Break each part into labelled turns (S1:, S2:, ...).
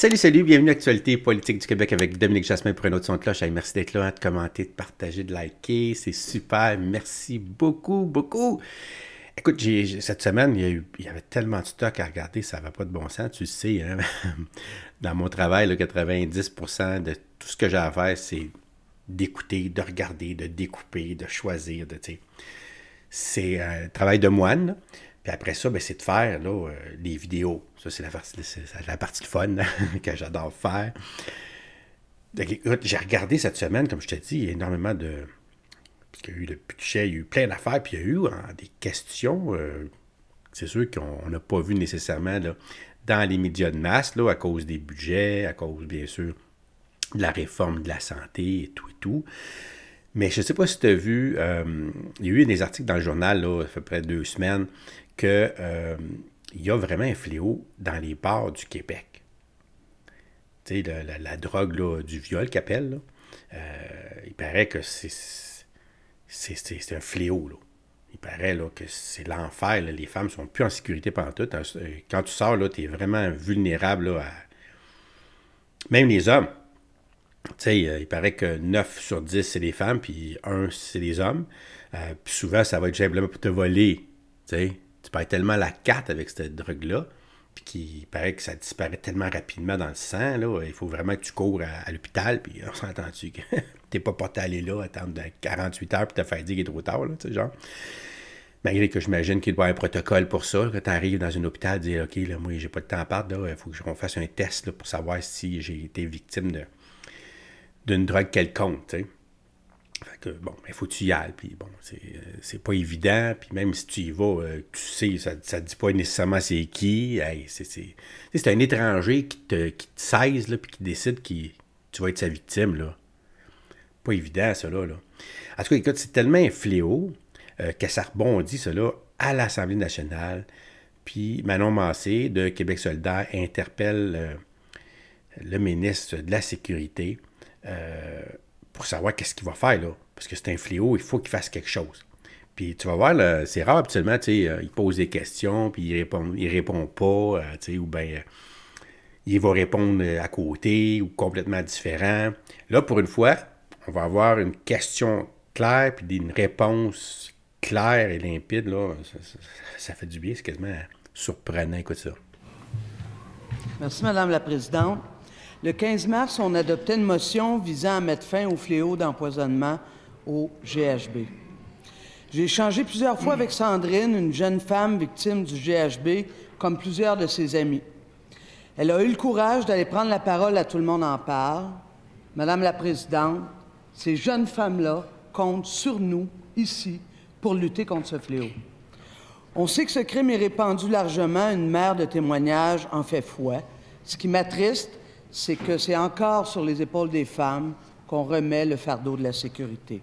S1: Salut, salut, bienvenue à Actualité politique du Québec avec Dominique Jasmin pour une autre son cloche. merci d'être là, hein, de commenter, de partager, de liker. C'est super. Merci beaucoup, beaucoup. Écoute, cette semaine, il y, avait tellement de stock à regarder, ça va pas de bon sens, tu le sais. Hein. Dans mon travail, le 90% de tout ce que j'ai à faire, c'est d'écouter, de regarder, de découper, de choisir. De, c'est un euh, travail de moine. Puis après ça, ben, c'est de faire là, euh, les vidéos. Ça, c'est la, partie fun que j'adore faire. j'ai regardé cette semaine, comme je te dis, il y a énormément de. puis y a eu le budget, il y a eu plein d'affaires, puis il y a eu hein, des questions. Euh, c'est sûr qu'on n'a pas vu nécessairement dans les médias de masse, là, à cause des budgets, à cause, bien sûr, de la réforme de la santé et tout et tout. Mais je ne sais pas si tu as vu, euh, il y a eu des articles dans le journal, à peu près deux semaines, qu'il euh, y a vraiment un fléau dans les bars du Québec. Tu sais, la, drogue du viol qu'appelle, euh, il paraît que c'est un fléau. Là. Il paraît là, que c'est l'enfer. Les femmes sont plus en sécurité pendant tout. Hein, euh, quand tu sors, tu es vraiment vulnérable à... Même les hommes. il paraît que 9 sur 10, c'est les femmes, puis 1, c'est les hommes. puis souvent, ça va être simplement pour te voler. sais tu parais tellement la carte avec cette drogue-là, puis qui paraît que ça disparaît tellement rapidement dans le sang, là, il faut vraiment que tu cours à, l'hôpital, puis on s'entend-tu que t'es pas porté à aller là, attendre 48 heures, puis t'as faire dire qu'il est trop tard, tu genre. Malgré que j'imagine qu'il doit y avoir un protocole pour ça, quand tu arrives dans un hôpital, dire OK, là, moi, j'ai pas de temps à perdre, il faut qu'on fasse un test pour savoir si j'ai été victime d'une drogue quelconque, fait que, bon, il faut que tu y ailles. Puis bon, euh, c'est pas évident. Puis même si tu y vas, euh, tu sais, ça ne dit pas nécessairement c'est qui. c'est un étranger qui te, qui te là, puis qui décide que tu vas être sa victime. Là. Pas évident, cela. Là. En tout cas, écoute, c'est tellement un fléau euh, que ça rebondit, cela, à l'Assemblée nationale. Puis Manon Massé de Québec solidaire interpelle le ministre de la Sécurité pour savoir qu'est-ce qu'il va faire, là. Parce que c'est un fléau, il faut qu'il fasse quelque chose. Puis tu vas voir, c'est rare, habituellement, tu sais, euh, il pose des questions, puis il répond, il répond pas, euh, tu sais, ou bien euh, il va répondre à côté ou complètement différent. Là, pour une fois, on va avoir une question claire, puis une réponse claire et limpide, là. Ça, fait du bien, c'est quasiment surprenant, écoute ça.
S2: Merci, Madame la Présidente. Le 15 mars, on adoptait une motion visant à mettre fin au fléau d'empoisonnement au GHB. J'ai échangé plusieurs fois avec Sandrine, une jeune femme victime du GHB, comme plusieurs de ses amis. Elle a eu le courage d'aller prendre la parole à Tout le monde en parle. Madame la Présidente, ces jeunes femmes-là comptent sur nous, ici, pour lutter contre ce fléau. On sait que ce crime est répandu largement, une mère de témoignages en fait foi. Ce qui m'attriste, c'est que c'est encore sur les épaules des femmes qu'on remet le fardeau de la sécurité.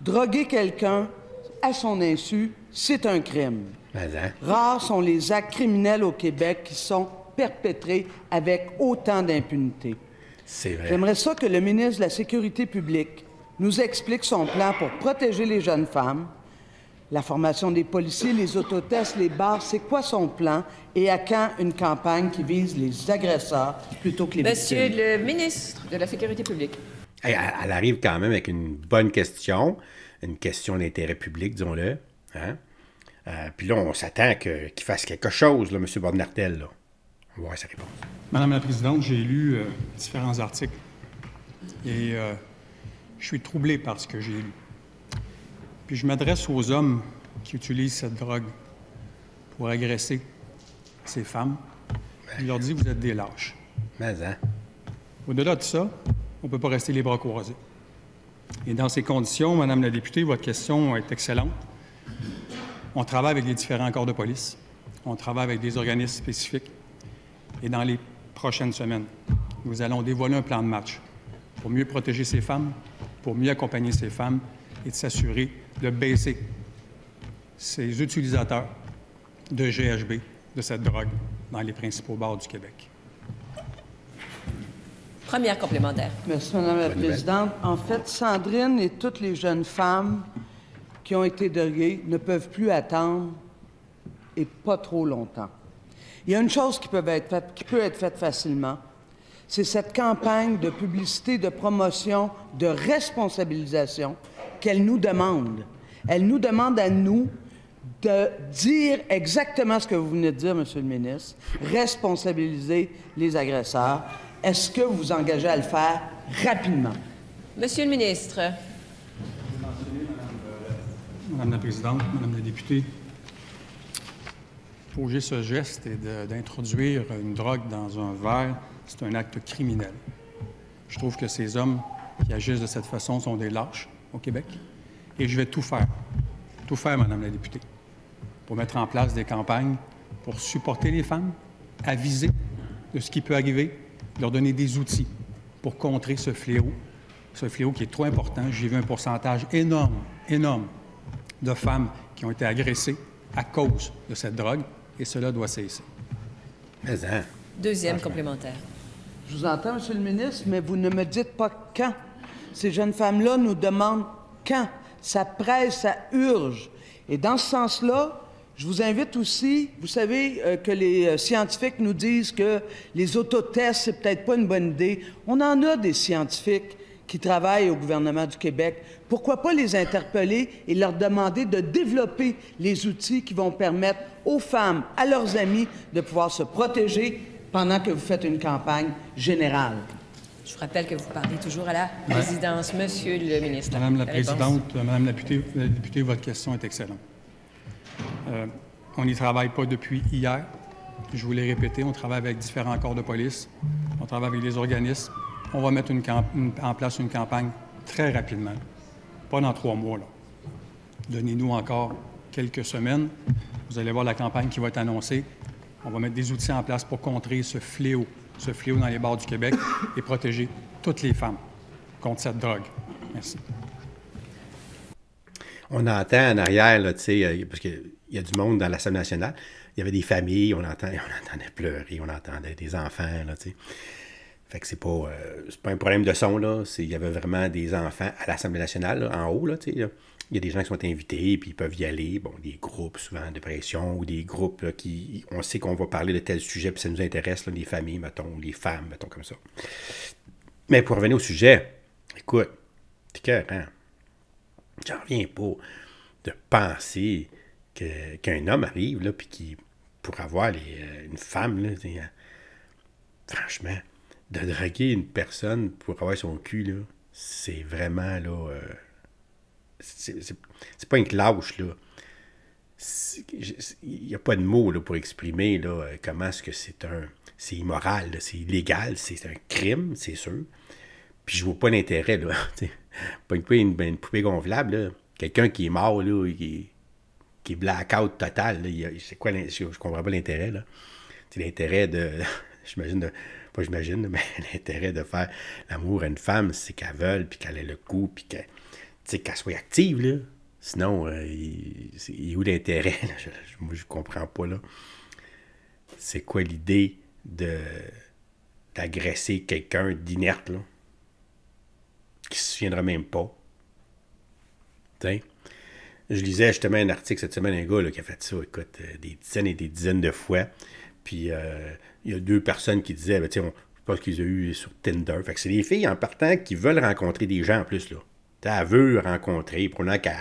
S2: Droguer quelqu'un à son insu, c'est un crime. Ben, hein? Rares sont les actes criminels au Québec qui sont perpétrés avec autant d'impunité. J'aimerais ça que le ministre de la Sécurité publique nous explique son plan pour protéger les jeunes femmes, la formation des policiers, les autotests, les bars, c'est quoi son plan et à quand une campagne qui vise les agresseurs plutôt que les Monsieur
S1: Monsieur le ministre de la Sécurité publique. elle arrive quand même avec une bonne question, une question d'intérêt public, disons-le. Hein? Euh, puis là, on s'attend qu'il fasse quelque chose, là, M. Bornartel. Là. On va voir sa réponse.
S3: Madame la Présidente, j'ai lu euh, différents articles et euh, je suis troublé par ce que j'ai lu je m'adresse aux hommes qui utilisent cette drogue pour agresser ces femmes. je leur dis vous êtes des lâches. Hein? Au-delà de ça, on ne peut pas rester les bras croisés. Et dans ces conditions, Madame la députée, votre question est excellente. On travaille avec les différents corps de police. On travaille avec des organismes spécifiques. Et dans les prochaines semaines, nous allons dévoiler un plan de match pour mieux protéger ces femmes, pour mieux accompagner ces femmes et de s'assurer de baisser ses utilisateurs de GHB, de cette drogue, dans les principaux bars du Québec.
S2: Première complémentaire. Merci, Madame la Présidente. En fait, Sandrine et toutes les jeunes femmes qui ont été droguées ne peuvent plus attendre et pas trop longtemps. Il y a une chose qui qui peut être faite facilement, c'est cette campagne de publicité, de promotion, de responsabilisation qu'elle nous demande. Elle nous demande à nous de dire exactement ce que vous venez de dire, Monsieur le ministre, responsabiliser les agresseurs. Est-ce que vous vous engagez à le faire rapidement?
S1: Monsieur le ministre.
S3: Madame la Présidente, Madame la députée, poser ce geste et d'introduire une drogue dans un verre, c'est un acte criminel. Je trouve que ces hommes qui agissent de cette façon sont des lâches, au Québec. Et je vais tout faire, tout faire, Madame la députée, pour mettre en place des campagnes pour supporter les femmes, aviser de ce qui peut arriver, leur donner des outils pour contrer ce fléau, ce fléau qui est trop important. J'ai vu un pourcentage énorme, énorme de femmes qui ont été agressées à cause de cette drogue, et cela doit cesser. Hein?
S2: Deuxième complémentaire. Je vous entends, Monsieur le ministre, mais vous ne me dites pas quand ces jeunes femmes-là nous demandent quand. Ça presse, ça urge. Et dans ce sens-là, je vous invite aussi, vous savez euh, que les euh, scientifiques nous disent que les autotests, c'est peut-être pas une bonne idée. On en a des scientifiques qui travaillent au gouvernement du Québec. Pourquoi pas les interpeller et leur demander de développer les outils qui vont permettre aux femmes, à leurs amis, de pouvoir se protéger pendant que vous faites une campagne générale? Je vous rappelle que vous parlez toujours à la présidence, Monsieur le ministre. Madame la, présidente,
S3: Madame la députée, votre question est excellente. Euh, on n'y travaille pas depuis hier. Je voulais répéter, on travaille avec différents corps de police, on travaille avec les organismes. On va mettre en place une campagne très rapidement, pas dans trois mois. Donnez-nous encore quelques semaines. Vous allez voir la campagne qui va être annoncée. On va mettre des outils en place pour contrer ce fléau ce fléau dans les bords du Québec et protéger toutes les femmes contre cette drogue. Merci.
S1: On entend en arrière, là, euh, parce qu'il y a du monde dans l'Assemblée nationale, il y avait des familles, on, entend, on entendait pleurer, on entendait des enfants. Là, Fait que c'est pas, euh, pas un problème de son, là. Il y avait vraiment des enfants à l'Assemblée nationale, en haut, il y a des gens qui sont invités, puis ils peuvent y aller. Bon, des groupes souvent de pression ou des groupes qui, on sait qu'on va parler de tel sujet, puis ça nous intéresse, les familles, mettons, les femmes, mettons comme ça. Mais pour revenir au sujet, écoute, t'es cœur, hein? J'en reviens pas de penser qu'un homme arrive, là, puis qui, pour avoir euh, une femme, là, euh, franchement, de draguer une personne pour avoir son cul, là, c'est vraiment, là... Euh, c'est pas une cloche, là. Il n'y a pas de mots pour exprimer là, euh, comment est-ce que c'est un. C'est immoral, c'est illégal, c'est un crime, c'est sûr. Puis je vois pas l'intérêt, là. Pas une, poupée gonflable, Quelqu'un qui est mort, là, qui, qui est blackout total, c'est quoi Je comprends pas l'intérêt, là. l'intérêt de. J'imagine Pas j'imagine, mais l'intérêt de faire l'amour à une femme, c'est qu'elle veuille, puis qu'elle ait le coup, puis qu'elle sais, qu'elle soit active, là. Sinon, euh, il, est où l'intérêt? moi, je comprends pas, là. C'est quoi l'idée de d'agresser quelqu'un d'inerte, là? Qui se souviendra même pas. sais. Je lisais justement un article cette semaine, un gars là, qui a fait ça, écoute, euh, des dizaines et des dizaines de fois. Puis euh, il y a deux personnes qui disaient, ben, sais je ce qu'ils ont eu sur Tinder. Fait que c'est des filles en partant qui veulent rencontrer des gens en plus, là elle veut rencontrer, prenant qu'elle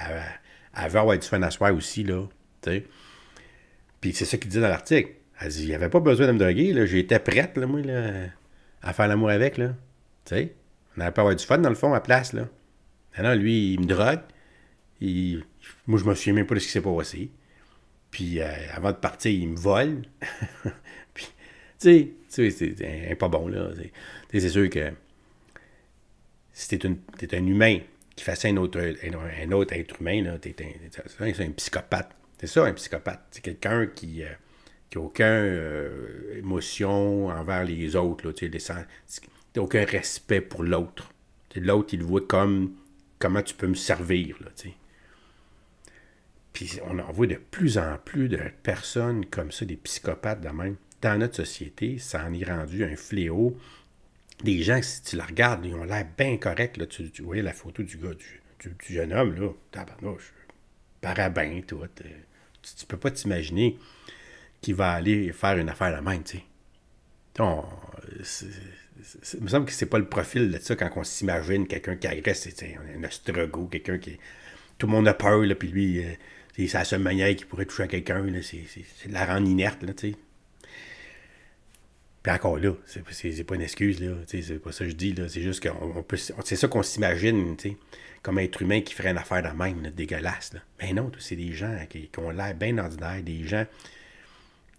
S1: veut avoir du fun à soi aussi, là. Puis c'est ça qu'il dit dans l'article. Elle dit, il n'y avait pas besoin de me droguer, là. J'étais prête, là, moi, à faire l'amour avec, là. on n'avait pas avoir du fun, dans le fond, à place, là. lui, il me drogue. Moi, je me souviens même pas de ce qui s'est passé. Puis, euh, avant de partir, il me vole. Puis, tu sais, c'est pas bon, là. C'est sûr que si t'es, un humain, qui un autre, un, autre être humain, c'est un psychopathe. C'est ça, un psychopathe. C'est quelqu'un qui n'a euh, aucune euh, émotion envers les autres, tu les aucun respect pour l'autre. L'autre, il voit comme comment tu peux me servir. Puis on en voit de plus en plus de personnes comme ça, des psychopathes de Dans notre société, ça en est rendu un fléau des gens, si tu la regardes, ils ont l'air bien corrects. Là. Tu, vois la photo du gars, du, jeune homme, là, tabarnouche, parabin, tout. Tu, tu peux pas t'imaginer qu'il va aller faire une affaire la même, tu sais. il me semble que c'est pas le profil de ça quand on s'imagine quelqu'un qui agresse, c'est un ostrogo, quelqu'un qui. Tout le monde a peur, puis lui, euh, c'est la seule manière qu'il pourrait toucher à quelqu'un, c'est de la rendre inerte, là, tu sais. Puis encore là, c'est pas une excuse, là. C'est pas ça que je dis, là. C'est juste qu'on peut. C'est ça qu'on s'imagine, tu sais, comme être humain qui ferait une affaire de même, dégueulasse, là. Mais ben non, c'est des gens qui, ont l'air bien ordinaires, des gens,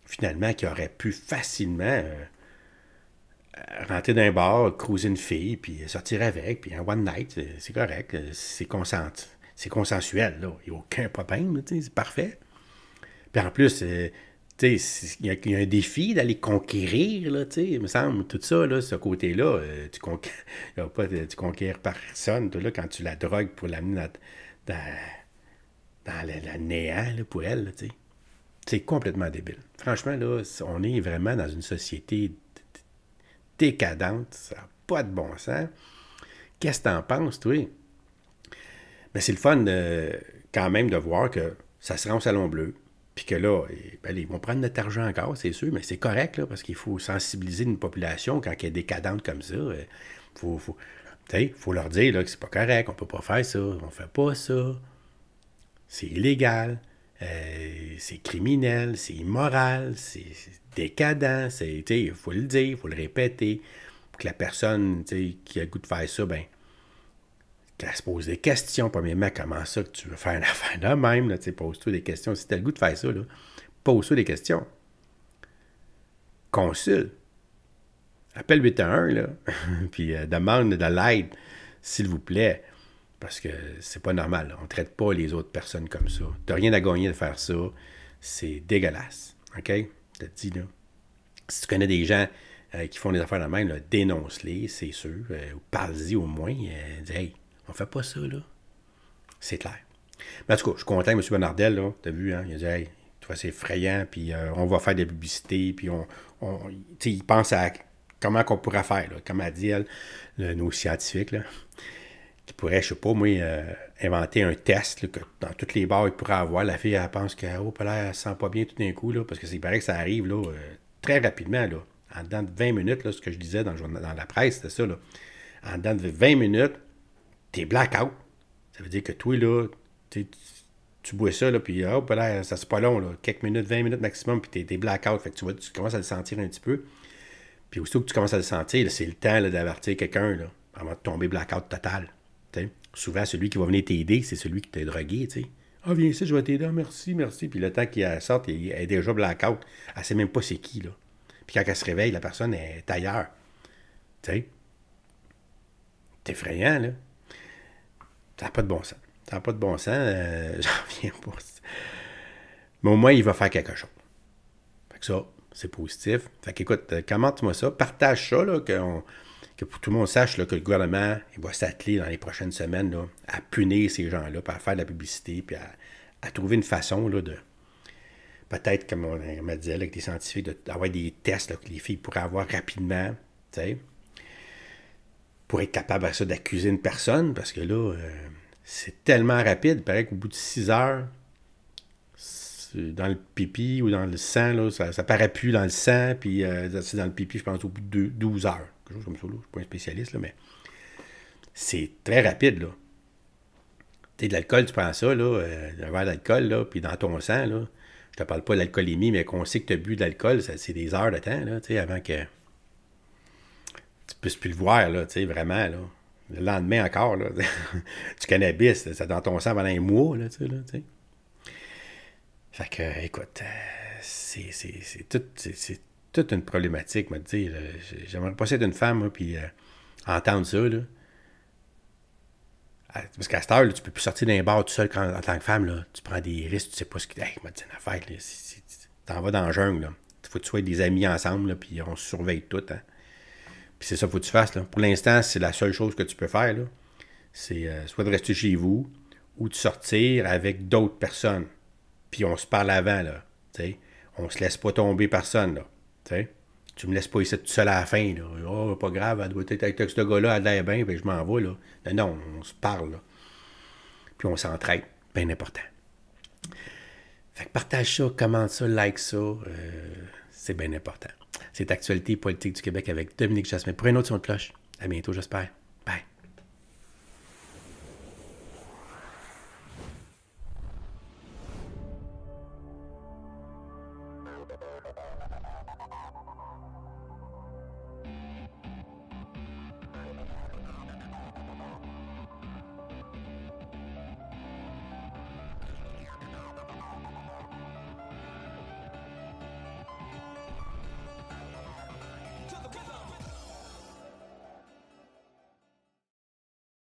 S1: finalement, qui auraient pu facilement renter euh, rentrer d'un bar, croiser une fille, puis sortir avec, puis un one night, c'est correct, c'est consensuel, là. Il n'y a aucun problème, tu sais, c'est parfait. Puis en plus, euh, il y, a un défi d'aller conquérir, là, il me semble, tout ça, là, ce côté-là, euh, tu, tu conquères personne, là, quand tu la drogues pour l'amener dans, dans, le, néant là, pour elle, c'est complètement débile. Franchement, là, on est vraiment dans une société décadente, ça n'a pas de bon sens. Qu'est-ce que tu en penses, toi? Mais c'est le fun quand même de voir que ça sera au Salon Bleu, puis que là, eh, ben, ils vont prendre notre argent encore, c'est sûr, mais c'est correct, parce qu'il faut sensibiliser une population quand elle est décadente comme ça. Euh, il faut, leur dire là, que c'est pas correct, on peut pas faire ça, on fait pas ça. C'est illégal, euh, c'est criminel, c'est immoral, c'est décadent, il faut le dire, il faut le répéter. que la personne qui a le goût de faire ça, ben, à se poser des questions. Premièrement, comment ça que tu veux faire une affaire de même? Là, pose-toi des questions. Si tu as le goût de faire ça, pose-toi des questions. Consulte. Appelle 811, là, puis euh, demande de l'aide, s'il vous plaît. Parce que c'est pas normal. On ne traite pas les autres personnes comme ça. Tu rien à gagner de faire ça. C'est dégueulasse. OK? Je te dis, là. Si tu connais des gens euh, qui font des affaires de même, dénonce-les, c'est sûr. Euh, ou Parle-y au moins. dis, hey, on fait pas ça, là. C'est clair. Mais en tout cas, je suis content, M. Bernardel, là. T'as vu, hein? Il a dit, hey, toi, c'est effrayant, puis euh, on va faire des publicités, puis on. sais, il pense à comment qu'on pourrait faire, là, a dit le, nos scientifiques, là, qui pourraient, je sais pas, moi, euh, inventer un test là, que dans toutes les bars, ils pourraient avoir. La fille, elle pense que, oh, là, elle sent pas bien tout d'un coup, là, parce que c'est pareil que ça arrive là, euh, très rapidement, là. En dedans de 20 minutes, là, ce que je disais dans, dans la presse, c'était ça. Là. En dedans de 20 minutes, t'es blackout. Ça veut dire que toi, là, tu bois ça, là, puis hop, là, ça c'est pas long, là, quelques minutes, 20 minutes maximum, puis t'es, blackout. Fait que tu, vois, tu commences à le sentir un petit peu. Puis aussitôt que tu commences à le sentir, c'est le temps là, d'avertir quelqu'un, là, avant de tomber blackout total. T'sais. Souvent, celui qui va venir t'aider, c'est celui qui t'a drogué, tu sais. Ah, viens ici, je vais t'aider, ah, merci, merci. Puis le temps qu'il sorte, il est déjà blackout. Elle sait même pas c'est qui, là. Puis quand elle se réveille, la personne est ailleurs. Tu C'est effrayant, là. Ça n'a pas de bon sens. Ça n'a pas de bon sens, euh, j'en viens ça. Mais au moins, il va faire quelque chose. ça, c'est positif. Fait qu'écoute, euh, commente-moi ça, partage ça, que, tout le monde sache que le gouvernement il va s'atteler dans les prochaines semaines à punir ces gens-là, à faire de la publicité, puis à, trouver une façon là, de. Peut-être, comme on, me avec des scientifiques, d'avoir des tests que les filles pourraient avoir rapidement. sais pour être capable à ça d'accuser une personne, parce que là, euh, c'est tellement rapide. Il paraît qu'au bout de 6 heures, dans le pipi ou dans le sang, ça, paraît plus dans le sang, puis euh, c'est dans le pipi, je pense, au bout de 12 heures. Quelque chose comme ça, je ne suis pas un spécialiste, mais c'est très rapide. Là. Tu de l'alcool, tu prends ça, là, euh, un verre d'alcool, là, puis dans ton sang, là, je te parle pas de l'alcoolémie, mais qu'on sait que tu as bu de l'alcool, c'est des heures de temps, là, avant que peux plus le voir, là, tu sais, vraiment, là. Le lendemain encore, là, du cannabis, ça dans ton sang pendant un mois, là, tu sais, là, tu sais. Fait que, écoute, euh, c'est, toute une problématique, me dire. J'aimerais pas être une femme, puis euh, entendre ça, là. Ah, parce qu'à cette heure, là, tu peux plus sortir d'un bar tout seul quand, en tant que femme. Là. Tu prends des risques, tu sais pas ce qui. Hey, m'a dit t'en vas dans la jungle. Là. Faut que tu sois des amis ensemble, là, puis on surveille tout. Hein c'est ça qu'il faut que tu fasses. Pour l'instant, c'est la seule chose que tu peux faire. C'est euh, soit de rester chez vous ou de sortir avec d'autres personnes. Puis on se parle avant. Là, ne on se laisse pas tomber personne. Là, ne tu me laisses pas ici tout seul à la fin. Là. Oh, pas grave, elle doit être avec ce gars-là, elle l'air bien, puis ben, je m'en vais. Non, on se parle. Puis on s'entraide. Bien important. Fait que partage ça, commente ça, like ça. Euh, c'est bien important. C'est Actualité politique du Québec avec Dominique Jasmin Prenez une son cloche. À bientôt, j'espère.